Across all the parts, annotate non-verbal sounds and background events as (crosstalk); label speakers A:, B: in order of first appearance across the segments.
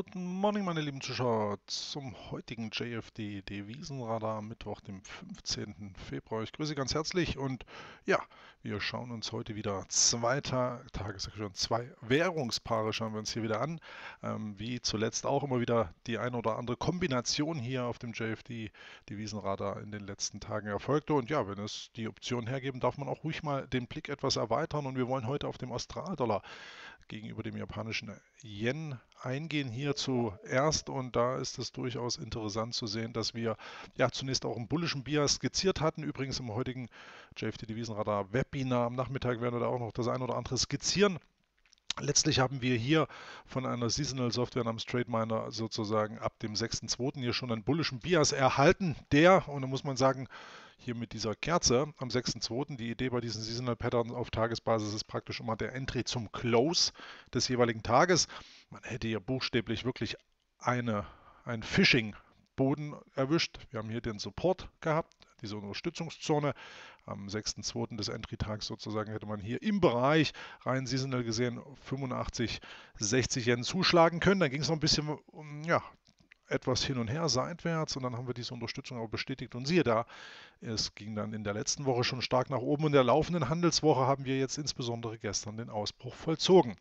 A: Guten Morgen, meine lieben Zuschauer, zum heutigen JFD Devisenradar am Mittwoch, dem 15. Februar. Ich grüße ganz herzlich und ja, wir schauen uns heute wieder zwei, Ta Tages zwei Währungspaare schauen wir uns hier wieder an. Ähm, wie zuletzt auch immer wieder die eine oder andere Kombination hier auf dem JFD Devisenradar in den letzten Tagen erfolgte. Und ja, wenn es die Option hergeben, darf man auch ruhig mal den Blick etwas erweitern. Und wir wollen heute auf dem Australdollar gegenüber dem japanischen Yen eingehen hier zuerst und da ist es durchaus interessant zu sehen, dass wir ja zunächst auch einen bullischen Bias skizziert hatten. Übrigens im heutigen JFD Devisenradar Webinar am Nachmittag werden wir da auch noch das ein oder andere skizzieren. Letztlich haben wir hier von einer Seasonal Software namens TradeMiner sozusagen ab dem 6.2. hier schon einen bullischen Bias erhalten, der, und da muss man sagen, hier mit dieser Kerze am 6.2. Die Idee bei diesen Seasonal Patterns auf Tagesbasis ist praktisch immer der Entry zum Close des jeweiligen Tages. Man hätte hier buchstäblich wirklich eine, ein Phishing Boden erwischt. Wir haben hier den Support gehabt, diese Unterstützungszone. Am 6.2. des Entry-Tags sozusagen hätte man hier im Bereich rein seasonal gesehen 85, 60 Yen zuschlagen können. Dann ging es noch ein bisschen ja, etwas hin und her seitwärts und dann haben wir diese Unterstützung auch bestätigt. Und siehe da, es ging dann in der letzten Woche schon stark nach oben. In der laufenden Handelswoche haben wir jetzt insbesondere gestern den Ausbruch vollzogen.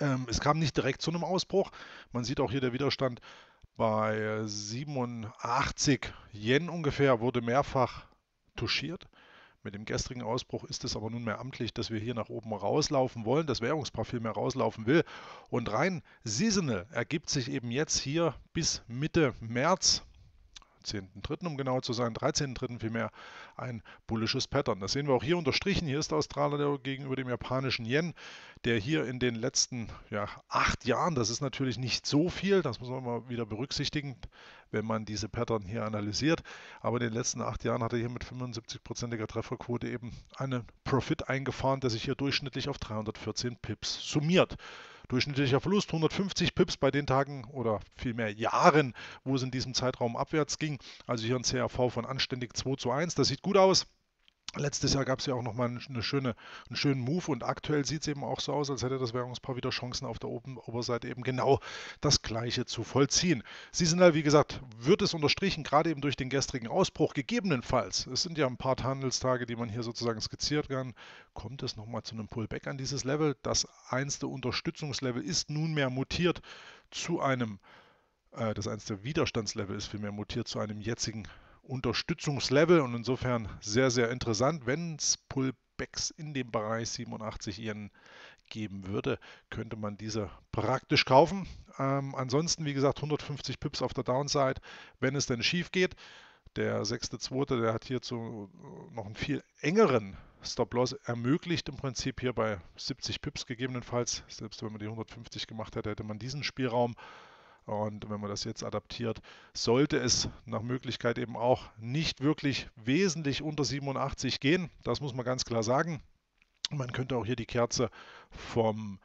A: Ähm, es kam nicht direkt zu einem Ausbruch. Man sieht auch hier der Widerstand bei 87 Yen ungefähr wurde mehrfach touchiert. Mit dem gestrigen Ausbruch ist es aber nunmehr amtlich, dass wir hier nach oben rauslaufen wollen, das Währungspaar mehr rauslaufen will. Und rein seasonal ergibt sich eben jetzt hier bis Mitte März 10.3. um genau zu sein, 13.3. vielmehr ein bullisches Pattern. Das sehen wir auch hier unterstrichen. Hier ist der Australier gegenüber dem japanischen Yen, der hier in den letzten ja, acht Jahren, das ist natürlich nicht so viel, das muss man mal wieder berücksichtigen, wenn man diese Pattern hier analysiert, aber in den letzten acht Jahren hat er hier mit 75%iger Trefferquote eben einen Profit eingefahren, der sich hier durchschnittlich auf 314 Pips summiert. Durchschnittlicher Verlust 150 Pips bei den Tagen oder vielmehr Jahren, wo es in diesem Zeitraum abwärts ging. Also hier ein CRV von anständig 2 zu 1. Das sieht gut aus. Letztes Jahr gab es ja auch nochmal eine schöne, einen schönen Move und aktuell sieht es eben auch so aus, als hätte das Währungspaar wieder Chancen auf der Oberseite eben genau das gleiche zu vollziehen. Sie sind halt, wie gesagt, wird es unterstrichen, gerade eben durch den gestrigen Ausbruch, gegebenenfalls, es sind ja ein paar Handelstage, die man hier sozusagen skizziert kann, kommt es nochmal zu einem Pullback an dieses Level. Das einste Unterstützungslevel ist nunmehr mutiert zu einem, äh, das einste Widerstandslevel ist vielmehr mutiert zu einem jetzigen Unterstützungslevel und insofern sehr, sehr interessant, wenn es Pullbacks in dem Bereich 87 Yen geben würde, könnte man diese praktisch kaufen. Ähm, ansonsten, wie gesagt, 150 Pips auf der Downside, wenn es denn schief geht. Der 6.2., der hat hierzu äh, noch einen viel engeren Stop-Loss ermöglicht, im Prinzip hier bei 70 Pips gegebenenfalls. Selbst wenn man die 150 gemacht hätte, hätte man diesen Spielraum. Und wenn man das jetzt adaptiert, sollte es nach Möglichkeit eben auch nicht wirklich wesentlich unter 87 gehen. Das muss man ganz klar sagen. Man könnte auch hier die Kerze vom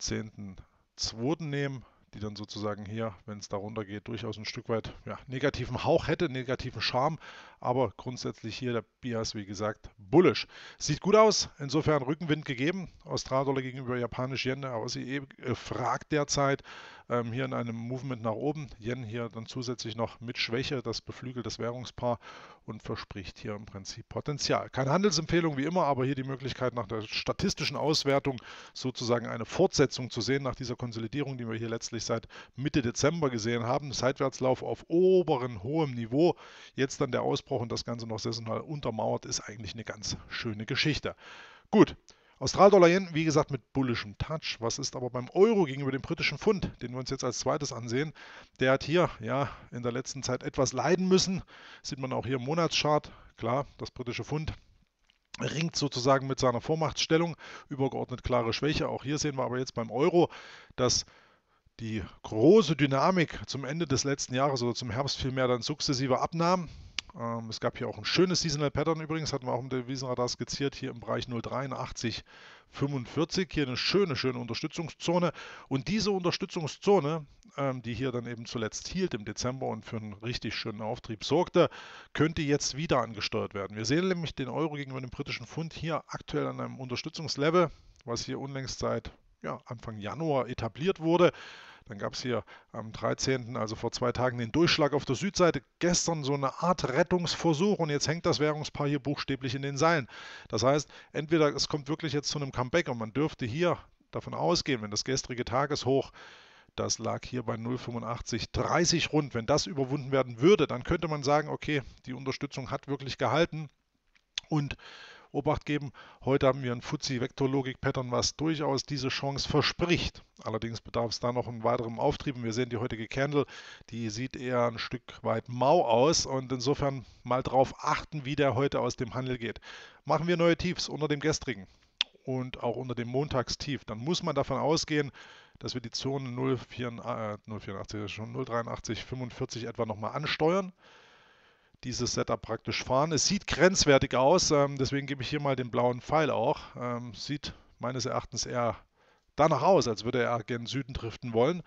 A: 10.2. nehmen die dann sozusagen hier, wenn es darunter geht, durchaus ein Stück weit ja, negativen Hauch hätte, negativen Charme. Aber grundsätzlich hier der Bias, wie gesagt, bullisch. Sieht gut aus, insofern Rückenwind gegeben. Australdollar gegenüber japanisch Yen, aber sie fragt derzeit ähm, hier in einem Movement nach oben. Yen hier dann zusätzlich noch mit Schwäche, das beflügelt das Währungspaar und verspricht hier im Prinzip Potenzial. Keine Handelsempfehlung wie immer, aber hier die Möglichkeit nach der statistischen Auswertung sozusagen eine Fortsetzung zu sehen nach dieser Konsolidierung, die wir hier letztlich seit Mitte Dezember gesehen haben. Seitwärtslauf auf oberen, hohem Niveau. Jetzt dann der Ausbruch und das Ganze noch saisonal untermauert, ist eigentlich eine ganz schöne Geschichte. Gut, Australdollar Yen, wie gesagt, mit bullischem Touch. Was ist aber beim Euro gegenüber dem britischen Pfund, den wir uns jetzt als zweites ansehen? Der hat hier ja in der letzten Zeit etwas leiden müssen. Sieht man auch hier im Monatschart. Klar, das britische Pfund ringt sozusagen mit seiner Vormachtstellung, übergeordnet klare Schwäche. Auch hier sehen wir aber jetzt beim Euro, dass die große Dynamik zum Ende des letzten Jahres oder zum Herbst vielmehr dann sukzessive abnahm. Ähm, es gab hier auch ein schönes Seasonal Pattern übrigens, hatten wir auch im Devisenradar skizziert, hier im Bereich 08345. Hier eine schöne, schöne Unterstützungszone. Und diese Unterstützungszone, ähm, die hier dann eben zuletzt hielt im Dezember und für einen richtig schönen Auftrieb sorgte, könnte jetzt wieder angesteuert werden. Wir sehen nämlich den Euro gegenüber dem britischen Pfund hier aktuell an einem Unterstützungslevel, was hier unlängst seit ja, Anfang Januar etabliert wurde. Dann gab es hier am 13., also vor zwei Tagen, den Durchschlag auf der Südseite. Gestern so eine Art Rettungsversuch und jetzt hängt das Währungspaar hier buchstäblich in den Seilen. Das heißt, entweder es kommt wirklich jetzt zu einem Comeback und man dürfte hier davon ausgehen, wenn das gestrige Tageshoch das lag hier bei 0,8530 rund. Wenn das überwunden werden würde, dann könnte man sagen, okay, die Unterstützung hat wirklich gehalten. Und Obacht geben. Heute haben wir ein Fuzzy Vektorlogik Pattern, was durchaus diese Chance verspricht. Allerdings bedarf es da noch einen weiteren Auftrieb. wir sehen die heutige Candle, die sieht eher ein Stück weit mau aus und insofern mal drauf achten, wie der heute aus dem Handel geht. Machen wir neue Tiefs unter dem gestrigen und auch unter dem Montagstief, dann muss man davon ausgehen, dass wir die Zone 084, äh, 083, schon 083, 45 etwa nochmal ansteuern dieses Setup praktisch fahren. Es sieht grenzwertig aus, ähm, deswegen gebe ich hier mal den blauen Pfeil auch. Ähm, sieht meines Erachtens eher danach aus, als würde er gen Süden driften wollen.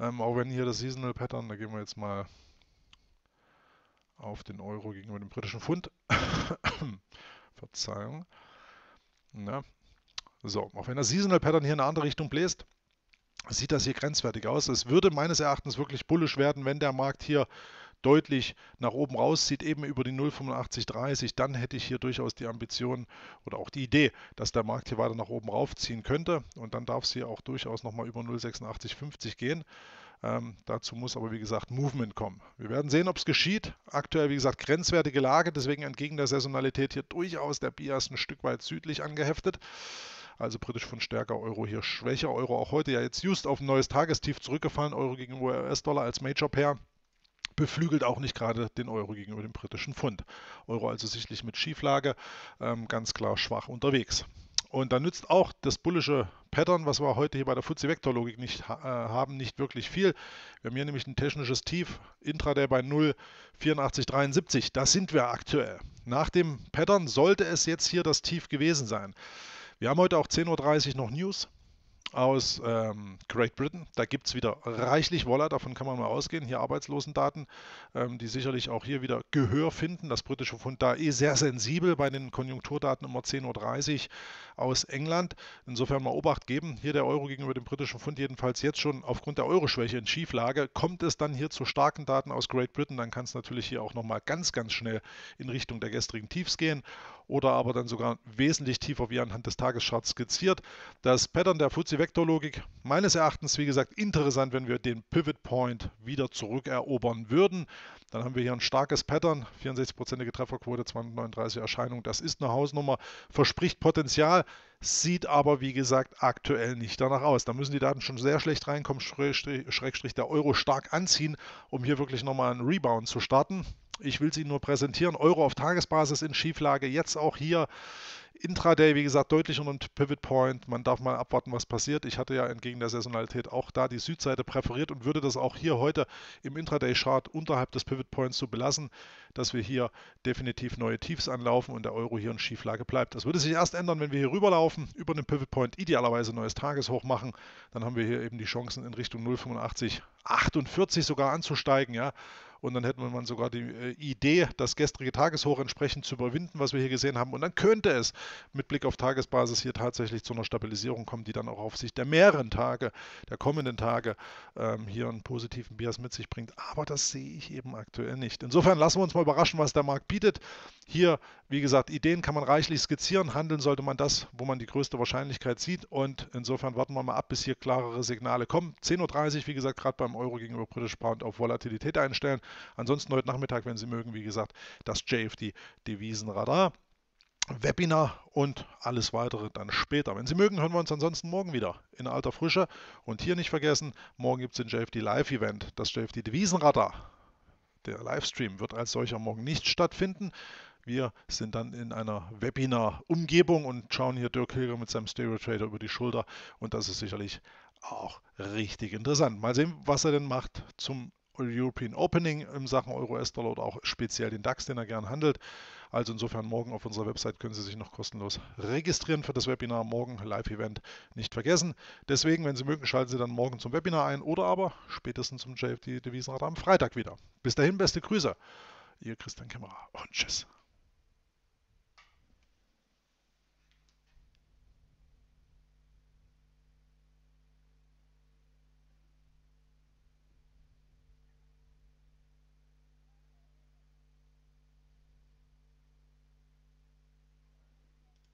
A: Ähm, auch wenn hier das Seasonal Pattern, da gehen wir jetzt mal auf den Euro gegenüber dem britischen Pfund. (coughs) Verzeihung. Na. So, auch wenn das Seasonal Pattern hier in eine andere Richtung bläst, sieht das hier grenzwertig aus. Es würde meines Erachtens wirklich bullisch werden, wenn der Markt hier deutlich nach oben rauszieht, eben über die 0,8530, dann hätte ich hier durchaus die Ambition oder auch die Idee, dass der Markt hier weiter nach oben raufziehen könnte. Und dann darf es hier auch durchaus nochmal über 0,8650 gehen. Ähm, dazu muss aber, wie gesagt, Movement kommen. Wir werden sehen, ob es geschieht. Aktuell, wie gesagt, grenzwertige Lage, deswegen entgegen der Saisonalität hier durchaus der Bias ein Stück weit südlich angeheftet. Also britisch von stärker, Euro hier schwächer. Euro auch heute ja jetzt just auf ein neues Tagestief zurückgefallen. Euro gegen US-Dollar als Major Pair beflügelt auch nicht gerade den Euro gegenüber dem britischen Pfund. Euro also sichtlich mit Schieflage, ähm, ganz klar schwach unterwegs. Und da nützt auch das bullische Pattern, was wir heute hier bei der Fuzzy Vector Logik nicht äh, haben, nicht wirklich viel. Wir haben hier nämlich ein technisches Tief, Intraday bei 0,8473. Das sind wir aktuell. Nach dem Pattern sollte es jetzt hier das Tief gewesen sein. Wir haben heute auch 10.30 Uhr noch News aus ähm, Great Britain. Da gibt es wieder reichlich Waller, davon kann man mal ausgehen. Hier Arbeitslosendaten, ähm, die sicherlich auch hier wieder Gehör finden. Das britische Pfund da eh sehr sensibel bei den Konjunkturdaten immer 10.30 Uhr aus England. Insofern mal Obacht geben. Hier der Euro gegenüber dem britischen Pfund jedenfalls jetzt schon aufgrund der Euroschwäche in Schieflage. Kommt es dann hier zu starken Daten aus Great Britain, dann kann es natürlich hier auch nochmal ganz, ganz schnell in Richtung der gestrigen Tiefs gehen oder aber dann sogar wesentlich tiefer wie anhand des Tagescharts skizziert. Das Pattern der FTSE Vektorlogik. Meines Erachtens, wie gesagt, interessant, wenn wir den Pivot Point wieder zurückerobern würden. Dann haben wir hier ein starkes Pattern, 64%ige Trefferquote, 239 Erscheinung. Das ist eine Hausnummer, verspricht Potenzial, sieht aber, wie gesagt, aktuell nicht danach aus. Da müssen die Daten schon sehr schlecht reinkommen, Schrägstrich der Euro stark anziehen, um hier wirklich nochmal einen Rebound zu starten. Ich will sie nur präsentieren. Euro auf Tagesbasis in Schieflage, jetzt auch hier Intraday, wie gesagt, deutlich unter dem Pivot Point. Man darf mal abwarten, was passiert. Ich hatte ja entgegen der Saisonalität auch da die Südseite präferiert und würde das auch hier heute im Intraday-Chart unterhalb des Pivot Points so belassen, dass wir hier definitiv neue Tiefs anlaufen und der Euro hier in Schieflage bleibt. Das würde sich erst ändern, wenn wir hier rüberlaufen, über den Pivot Point idealerweise neues Tageshoch machen. Dann haben wir hier eben die Chancen in Richtung 0,85, 48 sogar anzusteigen, ja und dann hätte man sogar die äh, Idee, das gestrige Tageshoch entsprechend zu überwinden, was wir hier gesehen haben. Und dann könnte es mit Blick auf Tagesbasis hier tatsächlich zu einer Stabilisierung kommen, die dann auch auf Sicht der mehreren Tage, der kommenden Tage ähm, hier einen positiven Bias mit sich bringt. Aber das sehe ich eben aktuell nicht. Insofern lassen wir uns mal überraschen, was der Markt bietet. Hier, wie gesagt, Ideen kann man reichlich skizzieren. Handeln sollte man das, wo man die größte Wahrscheinlichkeit sieht. Und insofern warten wir mal ab, bis hier klarere Signale kommen. 10.30 Uhr, wie gesagt, gerade beim Euro gegenüber British Pound auf Volatilität einstellen. Ansonsten heute Nachmittag, wenn Sie mögen, wie gesagt, das JFD Devisenradar. Webinar und alles weitere dann später. Wenn Sie mögen, hören wir uns ansonsten morgen wieder in alter Frische. Und hier nicht vergessen, morgen gibt es den JFD Live-Event, das JFD Devisenradar. Der Livestream wird als solcher morgen nicht stattfinden. Wir sind dann in einer Webinar-Umgebung und schauen hier Dirk Hilger mit seinem Stereo Trader über die Schulter. Und das ist sicherlich auch richtig interessant. Mal sehen, was er denn macht zum European Opening in Sachen euro s dollar oder auch speziell den DAX, den er gern handelt. Also insofern morgen auf unserer Website können Sie sich noch kostenlos registrieren für das Webinar. Morgen Live-Event nicht vergessen. Deswegen, wenn Sie mögen, schalten Sie dann morgen zum Webinar ein oder aber spätestens zum JFD Devisenrat am Freitag wieder. Bis dahin, beste Grüße. Ihr Christian Kämmerer und tschüss.